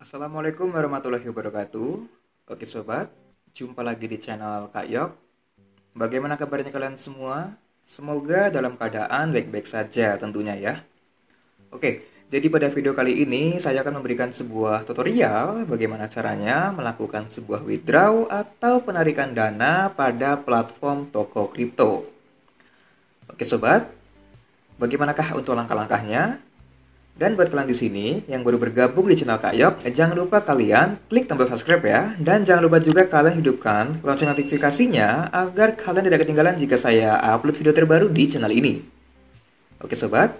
Assalamualaikum warahmatullahi wabarakatuh. Oke sobat, jumpa lagi di channel Kak Yop. Bagaimana kabarnya kalian semua? Semoga dalam keadaan baik-baik saja tentunya ya. Oke, jadi pada video kali ini saya akan memberikan sebuah tutorial bagaimana caranya melakukan sebuah withdraw atau penarikan dana pada platform toko kripto. Oke sobat, bagaimanakah untuk langkah-langkahnya? Dan buat kalian di sini yang baru bergabung di channel Kak Yop, eh, jangan lupa kalian klik tombol subscribe ya. Dan jangan lupa juga kalian hidupkan lonceng notifikasinya agar kalian tidak ketinggalan jika saya upload video terbaru di channel ini. Oke sobat,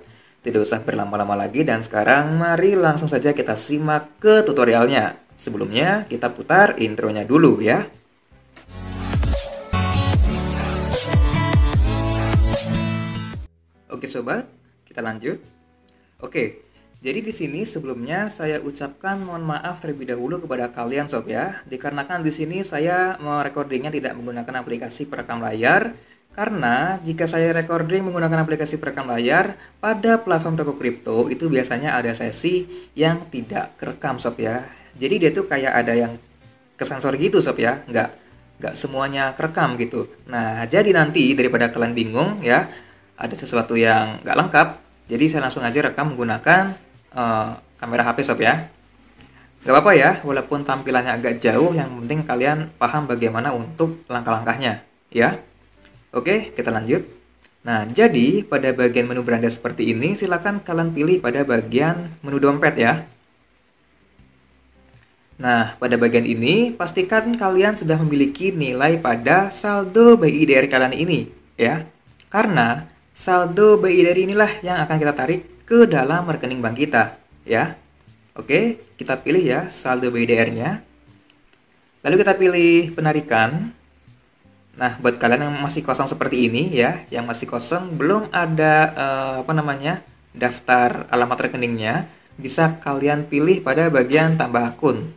tidak usah berlama-lama lagi dan sekarang mari langsung saja kita simak ke tutorialnya. Sebelumnya kita putar intronya dulu ya. Oke sobat, kita lanjut. Oke, jadi di sini sebelumnya saya ucapkan mohon maaf terlebih dahulu kepada kalian sob ya, dikarenakan di sini saya merekordingnya tidak menggunakan aplikasi perekam layar, karena jika saya recording menggunakan aplikasi perekam layar, pada platform toko kripto itu biasanya ada sesi yang tidak kerekam sob ya. Jadi dia tuh kayak ada yang kesensor gitu sob ya, nggak nggak semuanya kerekam gitu. Nah jadi nanti daripada kalian bingung ya, ada sesuatu yang nggak lengkap, jadi saya langsung aja rekam menggunakan uh, kamera HP sob ya. Gak apa-apa ya, walaupun tampilannya agak jauh, yang penting kalian paham bagaimana untuk langkah-langkahnya, ya. Oke, kita lanjut. Nah, jadi pada bagian menu beranda seperti ini, silakan kalian pilih pada bagian menu dompet ya. Nah, pada bagian ini, pastikan kalian sudah memiliki nilai pada saldo BIDR kalian ini, ya. Karena saldo BI dari inilah yang akan kita tarik ke dalam rekening bank kita, ya. Oke, kita pilih ya saldo BIDR-nya. Lalu kita pilih penarikan. Nah, buat kalian yang masih kosong seperti ini ya, yang masih kosong belum ada eh, apa namanya? daftar alamat rekeningnya, bisa kalian pilih pada bagian tambah akun.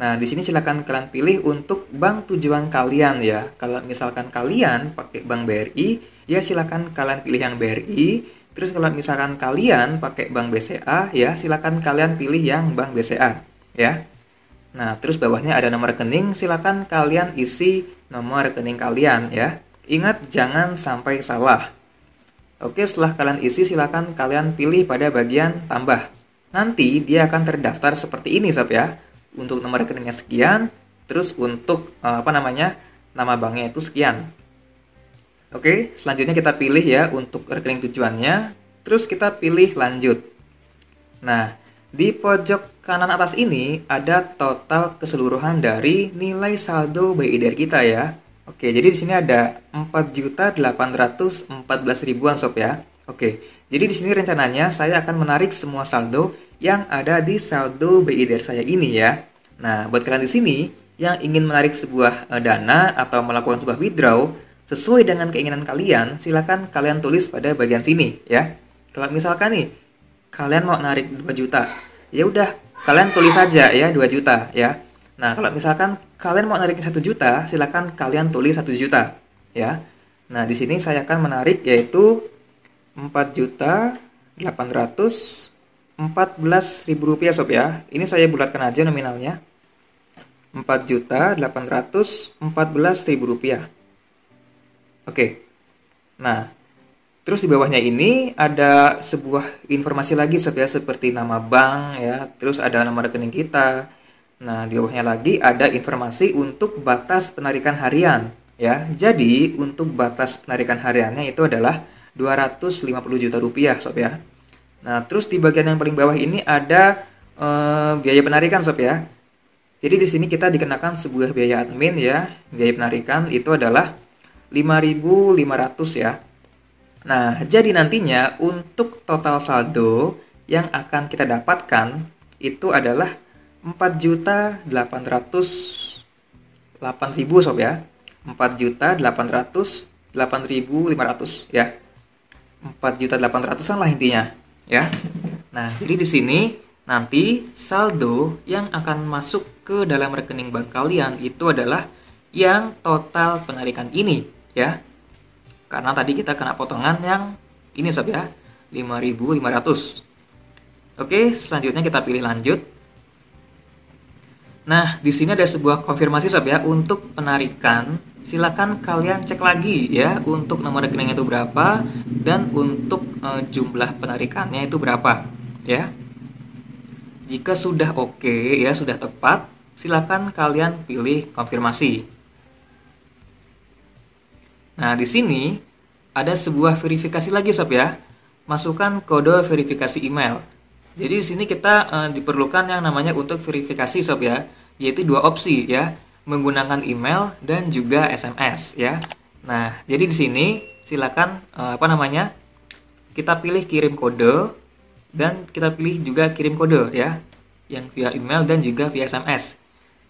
Nah, di sini silakan kalian pilih untuk bank tujuan kalian ya. Kalau misalkan kalian pakai bank BRI, ya silakan kalian pilih yang BRI. Terus kalau misalkan kalian pakai bank BCA, ya silakan kalian pilih yang bank BCA, ya. Nah, terus bawahnya ada nomor rekening, silakan kalian isi nomor rekening kalian ya. Ingat jangan sampai salah. Oke, setelah kalian isi silakan kalian pilih pada bagian tambah. Nanti dia akan terdaftar seperti ini sob ya untuk nomor rekeningnya sekian, terus untuk uh, apa namanya nama banknya itu sekian. Oke, selanjutnya kita pilih ya untuk rekening tujuannya, terus kita pilih lanjut. Nah, di pojok kanan atas ini ada total keseluruhan dari nilai saldo BIDR kita ya. Oke, jadi di sini ada 4.814.000-an sob ya. Oke, jadi di sini rencananya saya akan menarik semua saldo yang ada di saldo dari saya ini ya. Nah, buat kalian di sini yang ingin menarik sebuah eh, dana atau melakukan sebuah withdraw sesuai dengan keinginan kalian, silakan kalian tulis pada bagian sini ya. Kalau misalkan nih kalian mau narik 2 juta, ya udah kalian tulis saja ya 2 juta ya. Nah, kalau misalkan kalian mau narik 1 juta, silakan kalian tulis 1 juta ya. Nah, di sini saya akan menarik yaitu 4 juta 800 14.000 rupiah sob ya. Ini saya bulatkan aja nominalnya. 4.814.000 rupiah. Oke. Nah, terus di bawahnya ini ada sebuah informasi lagi sob ya seperti nama bank ya, terus ada nomor rekening kita. Nah, di bawahnya lagi ada informasi untuk batas penarikan harian ya. Jadi, untuk batas penarikan hariannya itu adalah 250 juta rupiah sob ya. Nah, terus di bagian yang paling bawah ini ada e, biaya penarikan sob ya. Jadi di sini kita dikenakan sebuah biaya admin ya. Biaya penarikan itu adalah 5.500 ya. Nah, jadi nantinya untuk total saldo yang akan kita dapatkan itu adalah 4.800 8.000 sob ya. 4.800 8.500 ya. 4.800-an lah intinya ya. Nah, jadi di sini nanti saldo yang akan masuk ke dalam rekening bank kalian itu adalah yang total penarikan ini ya. Karena tadi kita kena potongan yang ini sob ya, 5.500. Oke, selanjutnya kita pilih lanjut. Nah, di sini ada sebuah konfirmasi sob ya untuk penarikan. Silakan kalian cek lagi ya untuk nomor rekening itu berapa dan untuk uh, jumlah penarikannya itu berapa ya jika sudah oke okay, ya sudah tepat silakan kalian pilih konfirmasi nah di sini ada sebuah verifikasi lagi sob ya masukkan kode verifikasi email jadi di sini kita e, diperlukan yang namanya untuk verifikasi sob ya yaitu dua opsi ya menggunakan email dan juga SMS ya nah jadi di sini silakan e, apa namanya kita pilih kirim kode dan kita pilih juga kirim kode ya yang via email dan juga via SMS.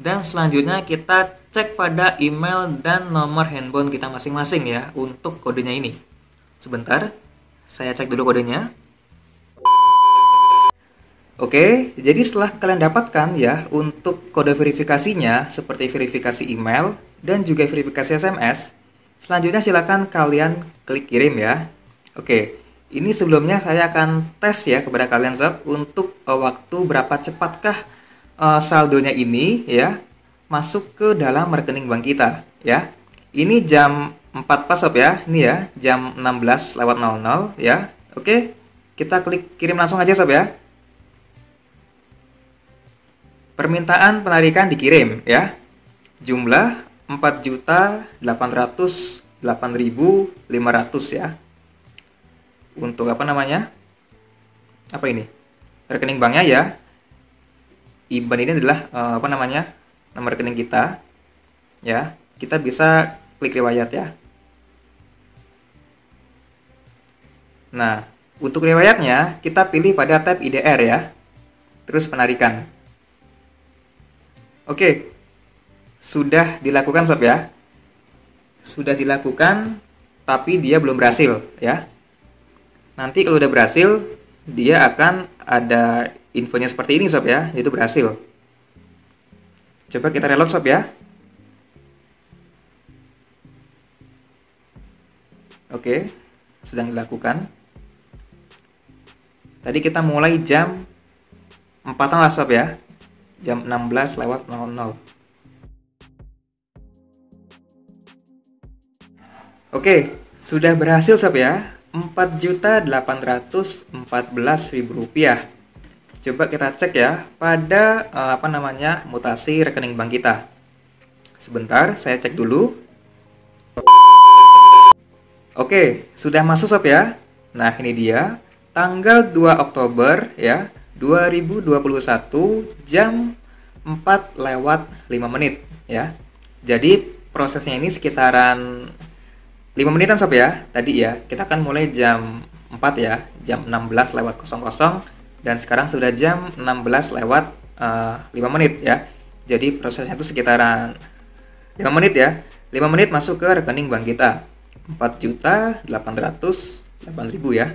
Dan selanjutnya kita cek pada email dan nomor handphone kita masing-masing ya untuk kodenya ini. Sebentar, saya cek dulu kodenya. Oke, jadi setelah kalian dapatkan ya untuk kode verifikasinya seperti verifikasi email dan juga verifikasi SMS, selanjutnya silakan kalian klik kirim ya. Oke, ini sebelumnya saya akan tes ya kepada kalian sob untuk eh, waktu berapa cepatkah eh, saldonya ini ya masuk ke dalam rekening bank kita ya. Ini jam 4 pas sob ya. Ini ya jam 16 lewat 00 ya. Oke. Kita klik kirim langsung aja sob ya. Permintaan penarikan dikirim ya. Jumlah 4.808.500 ya untuk apa namanya apa ini rekening banknya ya IBAN ini adalah uh, apa namanya nomor rekening kita ya kita bisa klik riwayat ya nah untuk riwayatnya kita pilih pada tab IDR ya terus penarikan oke sudah dilakukan sob ya sudah dilakukan tapi dia belum berhasil ya nanti kalau udah berhasil dia akan ada infonya seperti ini sob ya itu berhasil coba kita reload sob ya oke sedang dilakukan tadi kita mulai jam 4 lah sob ya jam 16 lewat 00 oke sudah berhasil sob ya Rp4.814.000. Coba kita cek ya pada eh, apa namanya mutasi rekening bank kita. Sebentar, saya cek dulu. Oke, sudah masuk sob ya. Nah, ini dia tanggal 2 Oktober ya 2021 jam 4 lewat 5 menit ya. Jadi prosesnya ini sekitaran 5 menitan sob ya tadi ya kita akan mulai jam 4 ya jam 16 lewat 00 dan sekarang sudah jam 16 lewat uh, eh, 5 menit ya jadi prosesnya itu sekitaran 5 menit ya 5 menit masuk ke rekening bank kita 4.808.000 ya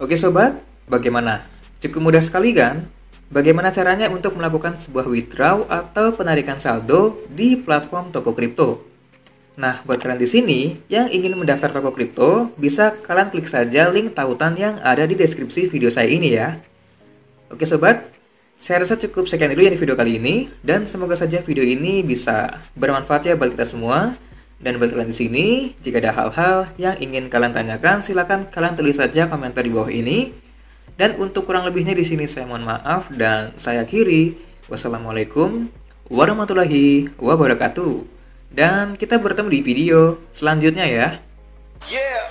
Oke sobat bagaimana cukup mudah sekali kan Bagaimana caranya untuk melakukan sebuah withdraw atau penarikan saldo di platform toko kripto? Nah, buat kalian di sini yang ingin mendaftar toko kripto, bisa kalian klik saja link tautan yang ada di deskripsi video saya ini ya. Oke sobat, saya rasa cukup sekian dulu ya di video kali ini dan semoga saja video ini bisa bermanfaat ya buat kita semua. Dan buat kalian di sini, jika ada hal-hal yang ingin kalian tanyakan, silahkan kalian tulis saja komentar di bawah ini. Dan untuk kurang lebihnya di sini saya mohon maaf dan saya akhiri. Wassalamualaikum warahmatullahi wabarakatuh. Dan kita bertemu di video selanjutnya ya. Yeah.